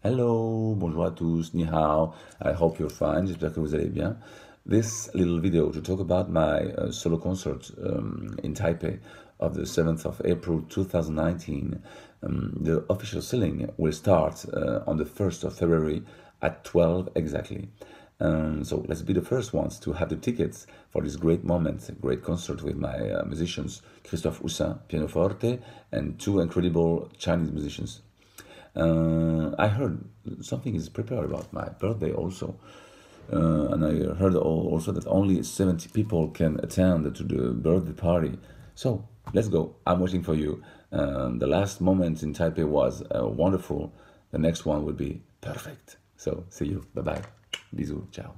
Hello, bonjour à tous, ni hao. I hope you're fine, j'espère que vous allez bien. This little video to talk about my uh, solo concert um, in Taipei of the 7th of April 2019. Um, the official selling will start uh, on the 1st of February at 12 exactly. Um, so let's be the first ones to have the tickets for this great moment, great concert with my uh, musicians, Christophe Houssin, pianoforte, and two incredible Chinese musicians. Um, I heard something is prepared about my birthday also. Uh, and I heard also that only 70 people can attend to the birthday party. So let's go. I'm waiting for you. Um, the last moment in Taipei was uh, wonderful. The next one would be perfect. So see you. Bye bye. Bisous. Ciao.